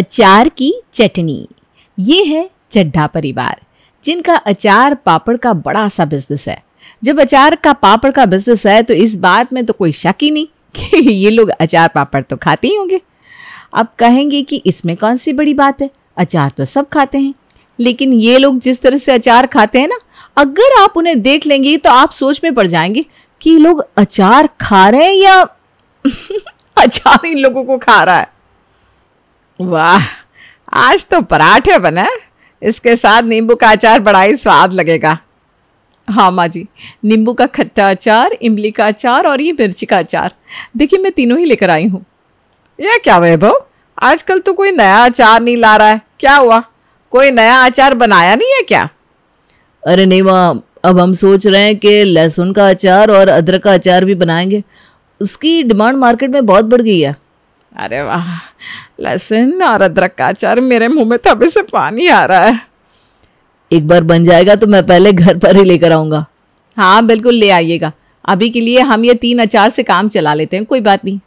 अचार की चटनी ये है चड्ढा परिवार जिनका अचार पापड़ का बड़ा सा बिजनेस है जब अचार का पापड़ का बिजनेस है तो इस बात में तो कोई शक ही नहीं कि ये लोग अचार पापड़ तो खाते ही होंगे अब कहेंगे कि इसमें कौन सी बड़ी बात है अचार तो सब खाते हैं लेकिन ये लोग जिस तरह से अचार खाते हैं ना अगर आप उन्हें देख लेंगे तो आप सोच में पड़ जाएंगे कि ये लोग अचार खा रहे हैं या अचार इन लोगों को खा रहा है वाह आज तो पराठे बने इसके साथ नींबू का अचार बड़ा ही स्वाद लगेगा हाँ माँ जी नींबू का खट्टा अचार इमली का अचार और ये मिर्ची का अचार देखिए मैं तीनों ही लेकर आई हूँ यह क्या वैभव आजकल तो कोई नया अचार नहीं ला रहा है क्या हुआ कोई नया अचार बनाया नहीं है क्या अरे नहीं माँ अब हम सोच रहे हैं कि लहसुन का अचार और अदरक का अचार भी बनाएंगे उसकी डिमांड मार्केट में बहुत बढ़ गई है अरे वाह लहसुन और अदरक का अचार मेरे मुंह में तबे तो से पानी आ रहा है एक बार बन जाएगा तो मैं पहले घर पर ही लेकर आऊंगा हाँ बिल्कुल ले आइएगा अभी के लिए हम ये तीन अचार से काम चला लेते हैं कोई बात नहीं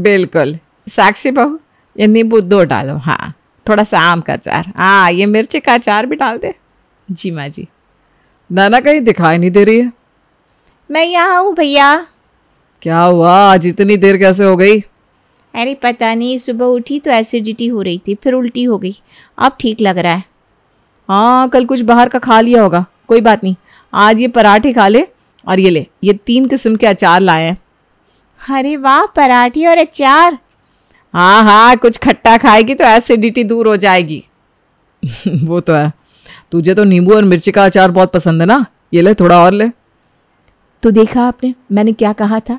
बिल्कुल साक्षी बहू ये नींबू दो डालो हाँ थोड़ा सा आम का अचार हाँ ये मिर्च का अचार भी डाल दे जी माँ जी नाना कहीं दिखाई नहीं दे रही है मैं यहाँ हूँ भैया क्या हुआ आज इतनी देर कैसे हो गई अरे पता नहीं सुबह उठी तो एसिडिटी हो रही थी फिर उल्टी हो गई अब ठीक लग रहा है हाँ कल कुछ बाहर का खा लिया होगा कोई बात नहीं आज ये पराठे खा ले और ये ले ये तीन किस्म के अचार लाए हैं अरे वाह पराठे और अचार हाँ हाँ कुछ खट्टा खाएगी तो एसिडिटी दूर हो जाएगी वो तो है तुझे तो नींबू और मिर्ची का अचार बहुत पसंद है ना ये ले थोड़ा और ले तो देखा आपने मैंने क्या कहा था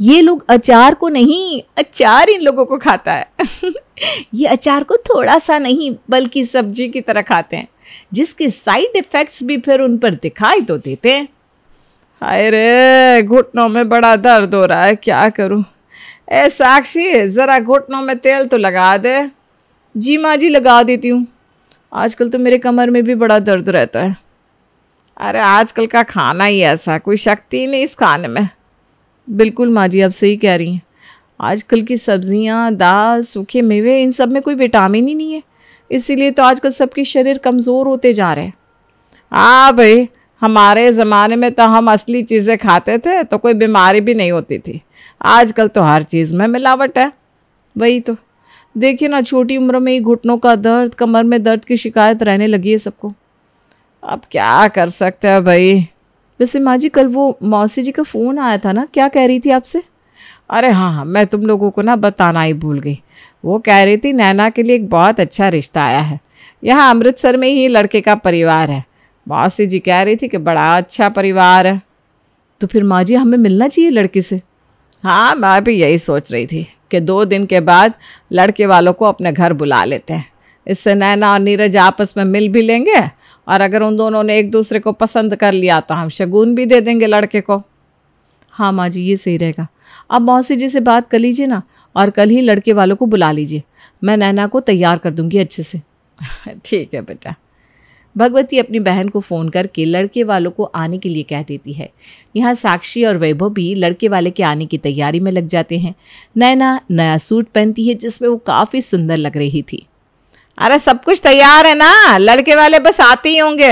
ये लोग अचार को नहीं अचार इन लोगों को खाता है ये अचार को थोड़ा सा नहीं बल्कि सब्जी की तरह खाते हैं जिसके साइड इफ़ेक्ट्स भी फिर उन पर दिखाई तो देते हैं हाय रे घुटनों में बड़ा दर्द हो रहा है क्या करूं ए साक्षी ज़रा घुटनों में तेल तो लगा दे जी माँ जी लगा देती हूँ आजकल तो मेरे कमर में भी बड़ा दर्द रहता है अरे आजकल का खाना ही ऐसा कोई शक्ति नहीं इस खाने में बिल्कुल माँ जी आप सही कह रही हैं आजकल की सब्जियाँ दाल सूखे मेवे इन सब में कोई विटामिन ही नहीं है इसीलिए तो आजकल सबके शरीर कमज़ोर होते जा रहे हैं हाँ भाई हमारे ज़माने में तो हम असली चीज़ें खाते थे तो कोई बीमारी भी नहीं होती थी आजकल तो हर चीज़ में मिलावट है वही तो देखिए ना छोटी उम्र में ही घुटनों का दर्द कमर में दर्द की शिकायत रहने लगी है सबको अब क्या कर सकते हैं भाई वैसे माँ जी कल वो मौसी जी का फ़ोन आया था ना क्या कह रही थी आपसे अरे हाँ हाँ मैं तुम लोगों को ना बताना ही भूल गई वो कह रही थी नैना के लिए एक बहुत अच्छा रिश्ता आया है यहाँ अमृतसर में ही लड़के का परिवार है मौसी जी कह रही थी कि बड़ा अच्छा परिवार है तो फिर माँ जी हमें मिलना चाहिए लड़के से हाँ मैं भी यही सोच रही थी कि दो दिन के बाद लड़के वालों को अपने घर बुला लेते हैं इससे नैना और नीरज आपस में मिल भी लेंगे और अगर उन दोनों ने एक दूसरे को पसंद कर लिया तो हम शगुन भी दे देंगे लड़के को हाँ माँ जी ये सही रहेगा अब मौसी जी से बात कर लीजिए ना और कल ही लड़के वालों को बुला लीजिए मैं नैना को तैयार कर दूंगी अच्छे से ठीक है बेटा भगवती अपनी बहन को फ़ोन करके लड़के वालों को आने के लिए कह देती है यहाँ साक्षी और वैभव भी लड़के वाले के आने की तैयारी में लग जाते हैं नैना नया सूट पहनती है जिसमें वो काफ़ी सुंदर लग रही थी अरे सब कुछ तैयार है ना लड़के वाले बस आते ही होंगे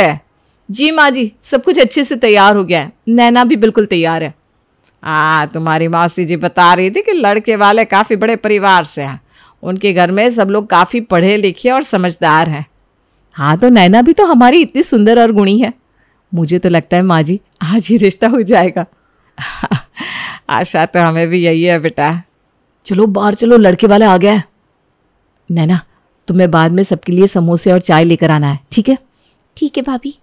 जी माँ जी सब कुछ अच्छे से तैयार हो गया है नैना भी बिल्कुल तैयार है आ तुम्हारी मौसी जी बता रही थी कि लड़के वाले काफ़ी बड़े परिवार से हैं उनके घर में सब लोग काफ़ी पढ़े लिखे और समझदार हैं हाँ तो नैना भी तो हमारी इतनी सुंदर और गुणी है मुझे तो लगता है माँ जी आज ही रिश्ता हो जाएगा आशा तो हमें भी यही है बेटा चलो बाहर चलो लड़के वाले आ गया नैना तुम्हें बाद में सबके लिए समोसे और चाय लेकर आना है ठीक है ठीक है भाभी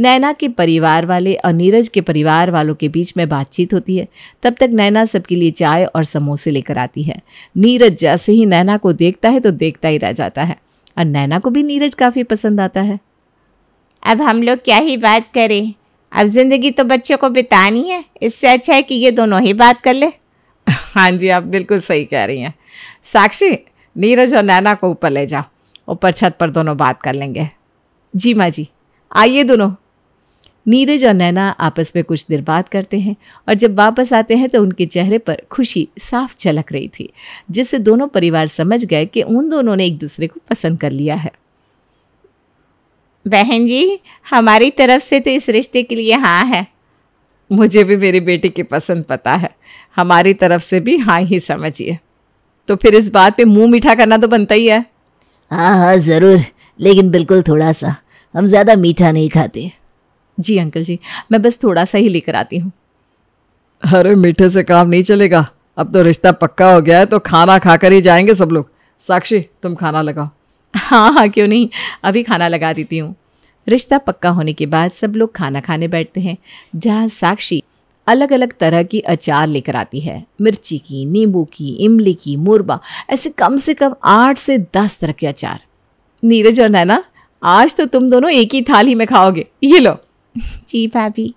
नैना के परिवार वाले और नीरज के परिवार वालों के बीच में बातचीत होती है तब तक नैना सबके लिए चाय और समोसे लेकर आती है नीरज जैसे ही नैना को देखता है तो देखता ही रह जाता है और नैना को भी नीरज काफ़ी पसंद आता है अब हम लोग क्या ही बात करें अब ज़िंदगी तो बच्चों को बितानी है इससे अच्छा है कि ये दोनों ही बात कर ले हाँ जी आप बिल्कुल सही कह रही हैं साक्षी नीरज और नैना को ऊपर ले जाओ ऊपर छत पर दोनों बात कर लेंगे जी माँ जी आइए दोनों नीरज और नैना आपस में कुछ देर बात करते हैं और जब वापस आते हैं तो उनके चेहरे पर खुशी साफ झलक रही थी जिससे दोनों परिवार समझ गए कि उन दोनों ने एक दूसरे को पसंद कर लिया है बहन जी हमारी तरफ से तो इस रिश्ते के लिए हाँ है मुझे भी मेरी बेटी की पसंद पता है हमारी तरफ से भी हाँ ही समझिए तो फिर इस बात पे मुंह मीठा करना तो बनता ही है हाँ हाँ ज़रूर लेकिन बिल्कुल थोड़ा सा हम ज़्यादा मीठा नहीं खाते जी अंकल जी मैं बस थोड़ा सा ही लेकर आती हूँ अरे मीठे से काम नहीं चलेगा अब तो रिश्ता पक्का हो गया है तो खाना खाकर ही जाएंगे सब लोग साक्षी तुम खाना लगाओ हाँ हाँ क्यों नहीं अभी खाना लगा देती हूँ रिश्ता पक्का होने के बाद सब लोग खाना खाने बैठते हैं जहाँ साक्षी अलग अलग तरह की अचार लेकर आती है मिर्ची की नींबू की इमली की मुरबा ऐसे कम से कम आठ से दस तरह के अचार नीरज और नैना आज तो तुम दोनों एक ही थाली में खाओगे ये लो जी भाभी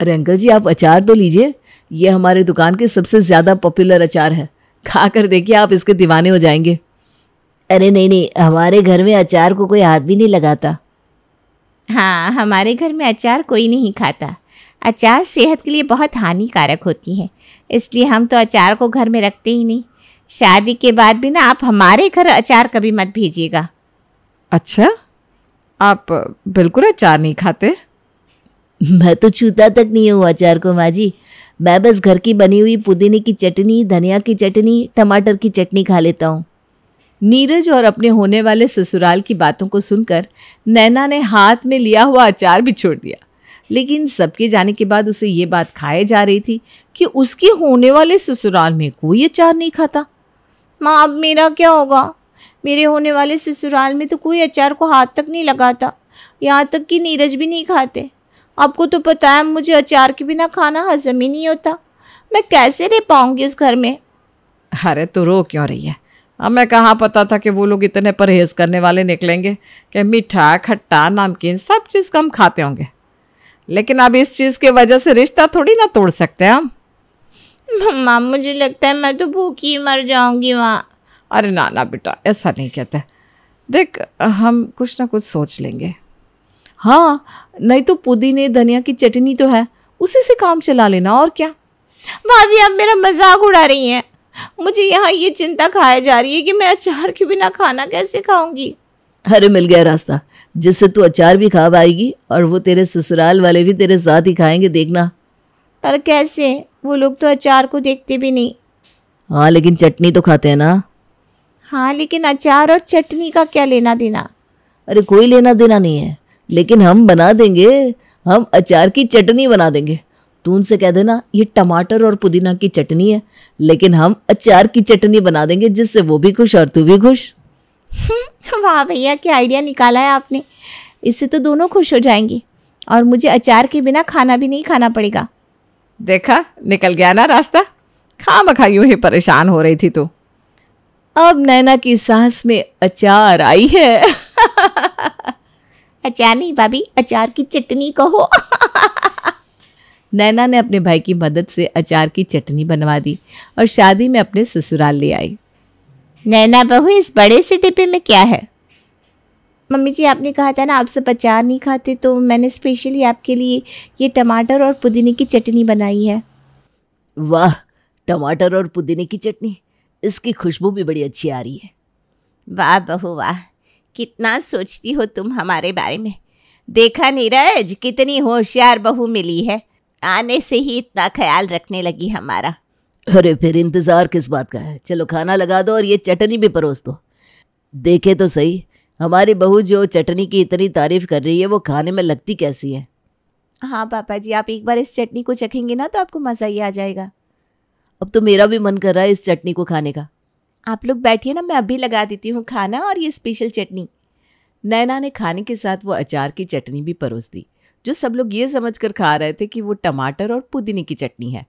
अरे अंकल जी आप अचार तो लीजिए ये हमारे दुकान के सबसे ज़्यादा पॉपुलर अचार है खा कर देखिए आप इसके दीवाने हो जाएंगे अरे नहीं नहीं हमारे घर में अचार को कोई हाथ भी नहीं लगाता हाँ हमारे घर में अचार कोई नहीं खाता अचार सेहत के लिए बहुत हानिकारक होती है इसलिए हम तो अचार को घर में रखते ही नहीं शादी के बाद भी ना आप हमारे घर अचार कभी मत भेजिएगा अच्छा आप बिल्कुल अचार नहीं खाते मैं तो छूता तक नहीं हूँ अचार को माँ जी मैं बस घर की बनी हुई पुदीने की चटनी धनिया की चटनी टमाटर की चटनी खा लेता हूँ नीरज और अपने होने वाले ससुराल की बातों को सुनकर नैना ने हाथ में लिया हुआ अचार भी छोड़ दिया लेकिन सबके जाने के बाद उसे ये बात खाए जा रही थी कि उसके होने वाले ससुराल में कोई अचार नहीं खाता माँ अब मेरा क्या होगा मेरे होने वाले ससुराल में तो कोई अचार को हाथ तक नहीं लगाता यहाँ तक कि नीरज भी नहीं खाते आपको तो पता है मुझे अचार के बिना खाना हजम ही नहीं होता मैं कैसे रह पाऊँगी उस घर में अरे तो रो क्यों रही है अब मैं कहाँ पता था कि वो लोग इतने परहेज करने वाले निकलेंगे कि मीठा खट्टा नमकीन सब चीज़ कम खाते होंगे लेकिन अब इस चीज़ के वजह से रिश्ता थोड़ी ना तोड़ सकते हम मम्मा मुझे लगता है मैं तो भूखी मर जाऊंगी वहाँ अरे ना ना बेटा ऐसा नहीं कहते देख हम कुछ ना कुछ सोच लेंगे हाँ नहीं तो पुदीने धनिया की चटनी तो है उसी से काम चला लेना और क्या भाभी आप मेरा मजाक उड़ा रही हैं मुझे यहाँ ये चिंता खाया जा रही है कि मैं अचार के बिना खाना कैसे खाऊंगी अरे मिल गया रास्ता जिससे तू अचार भी खा पाएगी और वो तेरे ससुराल वाले भी तेरे साथ ही खाएंगे देखना पर कैसे वो लोग तो अचार को देखते भी नहीं हाँ लेकिन चटनी तो खाते हैं ना हाँ लेकिन अचार और चटनी का क्या लेना देना अरे कोई लेना देना नहीं है लेकिन हम बना देंगे हम अचार की चटनी बना देंगे तू उनसे कह देना ये टमाटर और पुदीना की चटनी है लेकिन हम अचार की चटनी बना देंगे जिससे वो भी खुश और तू भी खुश वाह भैया क्या आइडिया निकाला है आपने इससे तो दोनों खुश हो जाएंगे और मुझे अचार के बिना खाना भी नहीं खाना पड़ेगा देखा निकल गया ना रास्ता खा मखा यूं ही परेशान हो रही थी तो अब नैना की सांस में अचार आई है अचार नहीं भाभी अचार की चटनी कहो नैना ने अपने भाई की मदद से अचार की चटनी बनवा दी और शादी में अपने ससुराल ले आई नैना बहू इस बड़े से डिब्बे में क्या है मम्मी जी आपने कहा था ना आपसे बचा नहीं खाते तो मैंने स्पेशली आपके लिए ये टमाटर और पुदीने की चटनी बनाई है वाह टमाटर और पुदीने की चटनी इसकी खुशबू भी बड़ी अच्छी आ रही है वाह बहू वाह कितना सोचती हो तुम हमारे बारे में देखा नीरज कितनी होशियार बहू मिली है आने से ही इतना ख्याल रखने लगी हमारा अरे फिर इंतज़ार किस बात का है चलो खाना लगा दो और ये चटनी भी परोस दो देखे तो सही हमारी बहू जो चटनी की इतनी तारीफ़ कर रही है वो खाने में लगती कैसी है हाँ पापा जी आप एक बार इस चटनी को चखेंगे ना तो आपको मज़ा ही आ जाएगा अब तो मेरा भी मन कर रहा है इस चटनी को खाने का आप लोग बैठिए ना मैं अभी लगा देती हूँ खाना और ये स्पेशल चटनी नैना ने खाने के साथ वो अचार की चटनी भी परोस दी जो सब लोग ये समझ कर खा रहे थे कि वो टमाटर और पुदीने की चटनी है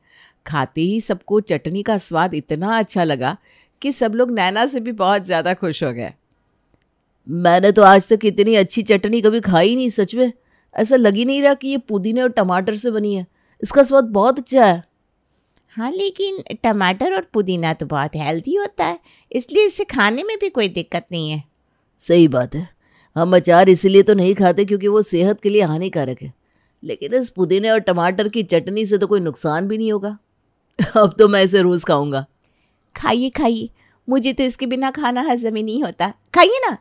खाते ही सबको चटनी का स्वाद इतना अच्छा लगा कि सब लोग नैना से भी बहुत ज़्यादा खुश हो गए मैंने तो आज तक इतनी अच्छी चटनी कभी खाई नहीं सच में ऐसा लग ही नहीं रहा कि ये पुदीने और टमाटर से बनी है इसका स्वाद बहुत अच्छा है हाँ लेकिन टमाटर और पुदीना तो बहुत हेल्दी होता है इसलिए इसे खाने में भी कोई दिक्कत नहीं है सही बात है हम अचार इसीलिए तो नहीं खाते क्योंकि वो सेहत के लिए हानिकारक है लेकिन इस पुदीने और टमाटर की चटनी से तो कोई नुकसान भी नहीं होगा अब तो मैं इसे रोज़ खाऊंगा खाइए खाइए मुझे तो इसके बिना खाना हजम ही नहीं होता खाइए ना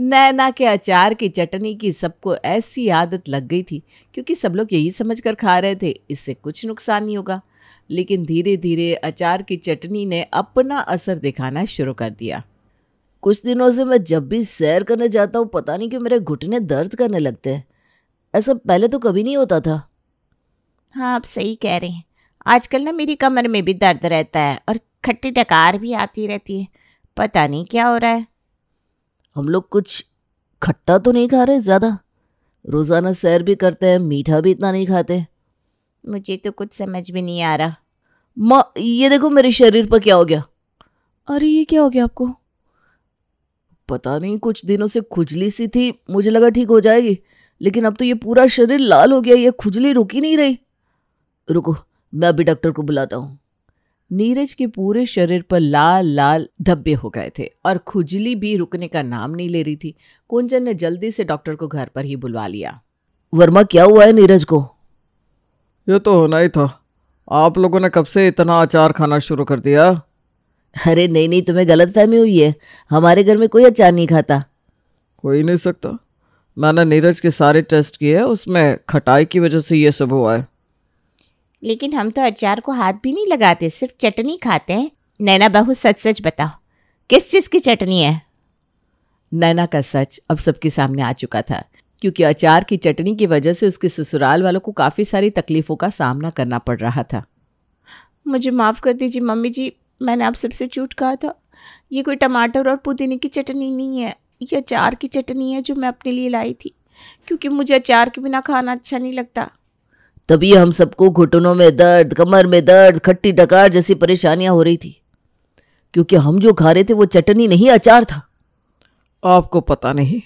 नैना के अचार की चटनी की सबको ऐसी आदत लग गई थी क्योंकि सब लोग यही समझ कर खा रहे थे इससे कुछ नुकसान नहीं होगा लेकिन धीरे धीरे अचार की चटनी ने अपना असर दिखाना शुरू कर दिया कुछ दिनों से मैं जब भी सैर करने जाता हूँ पता नहीं क्यों मेरे घुटने दर्द करने लगते हैं ऐसा पहले तो कभी नहीं होता था हाँ आप सही कह रहे हैं आजकल ना मेरी कमर में भी दर्द रहता है और खट्टी डकार भी आती रहती है पता नहीं क्या हो रहा है हम लोग कुछ खट्टा तो नहीं खा रहे ज़्यादा रोज़ाना सैर भी करते हैं मीठा भी इतना नहीं खाते मुझे तो कुछ समझ में नहीं आ रहा माँ ये देखो मेरे शरीर पर क्या हो गया अरे ये क्या हो गया आपको पता नहीं कुछ दिनों से खुजली सी थी मुझे लगा ठीक हो जाएगी लेकिन अब तो ये पूरा शरीर लाल हो गया ये खुजली रुकी नहीं रही रुको मैं अभी डॉक्टर को बुलाता हूँ नीरज के पूरे शरीर पर लाल लाल धब्बे हो गए थे और खुजली भी रुकने का नाम नहीं ले रही थी कुंजन ने जल्दी से डॉक्टर को घर पर ही बुलवा लिया वर्मा क्या हुआ है नीरज को ये तो होना ही था आप लोगों ने कब से इतना अचार खाना शुरू कर दिया अरे नहीं नहीं तुम्हें गलत फहमी हुई है हमारे घर में कोई अचार नहीं खाता कोई नहीं सकता मैंने नीरज के सारे टेस्ट किए उसमें खटाई की वजह से ये सब हुआ है लेकिन हम तो अचार को हाथ भी नहीं लगाते सिर्फ चटनी खाते हैं नैना बहू सच सच बताओ किस चीज़ की चटनी है नैना का सच अब सबके सामने आ चुका था क्योंकि अचार की चटनी की वजह से उसके ससुराल वालों को काफ़ी सारी तकलीफ़ों का सामना करना पड़ रहा था मुझे माफ़ कर दीजिए मम्मी जी मैंने आप सबसे झूठ कहा था ये कोई टमाटर और पुदीने की चटनी नहीं है ये अचार की चटनी है जो मैं अपने लिए लाई थी क्योंकि मुझे अचार के बिना खाना अच्छा नहीं लगता तभी हम सबको घुटनों में दर्द कमर में दर्द खट्टी डकार जैसी परेशानियां हो रही थी क्योंकि हम जो खा रहे थे वो चटनी नहीं अचार था आपको पता नहीं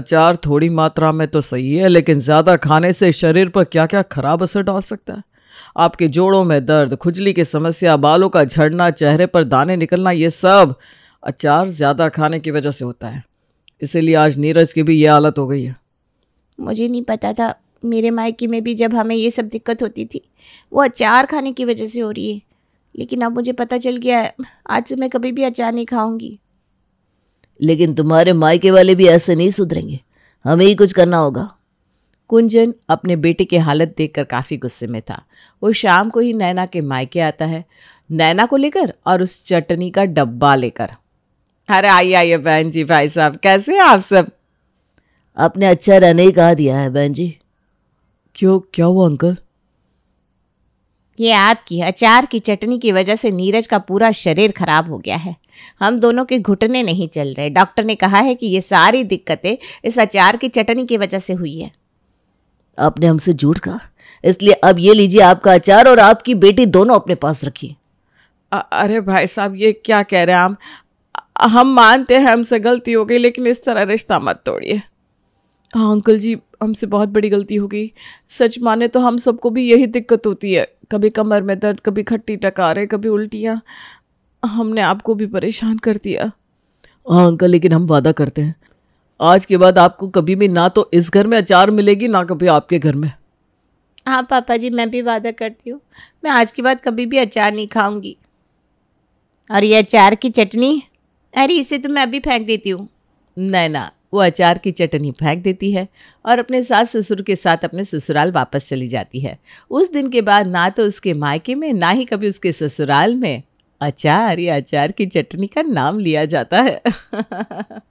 अचार थोड़ी मात्रा में तो सही है लेकिन ज़्यादा खाने से शरीर पर क्या क्या खराब असर डाल सकता है आपके जोड़ों में दर्द खुजली की समस्या बालों का झड़ना चेहरे पर दाने निकलना ये सब अचार ज़्यादा खाने की वजह से होता है इसीलिए आज नीरज की भी ये हालत हो गई है मुझे नहीं पता था मेरे मायके में भी जब हमें ये सब दिक्कत होती थी वो अचार खाने की वजह से हो रही है लेकिन अब मुझे पता चल गया है आज से मैं कभी भी अचार नहीं खाऊंगी लेकिन तुम्हारे मायके वाले भी ऐसे नहीं सुधरेंगे हमें ही कुछ करना होगा कुंजन अपने बेटे की हालत देखकर काफ़ी गुस्से में था वो शाम को ही नैना के मायके आता है नैना को लेकर और उस चटनी का डब्बा लेकर अरे आइए आइए बहन जी भाई साहब कैसे हैं आप सब आपने अच्छा रहने ही कहा दिया है बहन जी क्यों क्या हुआ अंकल ये आपकी अचार की चटनी की वजह से नीरज का पूरा शरीर खराब हो गया है हम दोनों के घुटने नहीं चल रहे डॉक्टर ने कहा है कि ये सारी दिक्कतें इस अचार की चटनी की वजह से हुई है आपने हमसे झूठ कहा इसलिए अब ये लीजिए आपका अचार और आपकी बेटी दोनों अपने पास रखिए अरे भाई साहब ये क्या कह रहे हैं आप हम मानते हैं हमसे गलती हो गई लेकिन इस तरह रिश्ता मत तोड़िए हाँ अंकल जी हमसे बहुत बड़ी गलती होगी सच माने तो हम सबको भी यही दिक्कत होती है कभी कमर में दर्द कभी खट्टी टकारे कभी उल्टियाँ हमने आपको भी परेशान कर दिया हाँ अंकल लेकिन हम वादा करते हैं आज के बाद आपको कभी भी ना तो इस घर में अचार मिलेगी ना कभी आपके घर में हाँ पापा जी मैं भी वादा करती हूँ मैं आज के बाद कभी भी अचार नहीं खाऊंगी और ये अचार की चटनी अरे इसे तो मैं अभी फेंक देती हूँ नहीं ना वो अचार की चटनी फेंक देती है और अपने सास ससुर के साथ अपने ससुराल वापस चली जाती है उस दिन के बाद ना तो उसके मायके में ना ही कभी उसके ससुराल में अचार या अचार की चटनी का नाम लिया जाता है